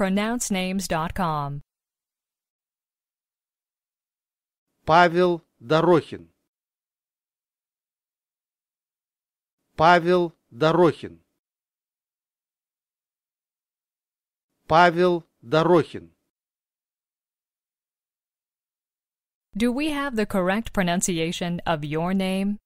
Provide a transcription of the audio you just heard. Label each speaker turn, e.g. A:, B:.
A: pronouncenames.com.
B: Павел Дорохин Павел Дорохин Павел Дорохин
A: Do we have the correct pronunciation of your name?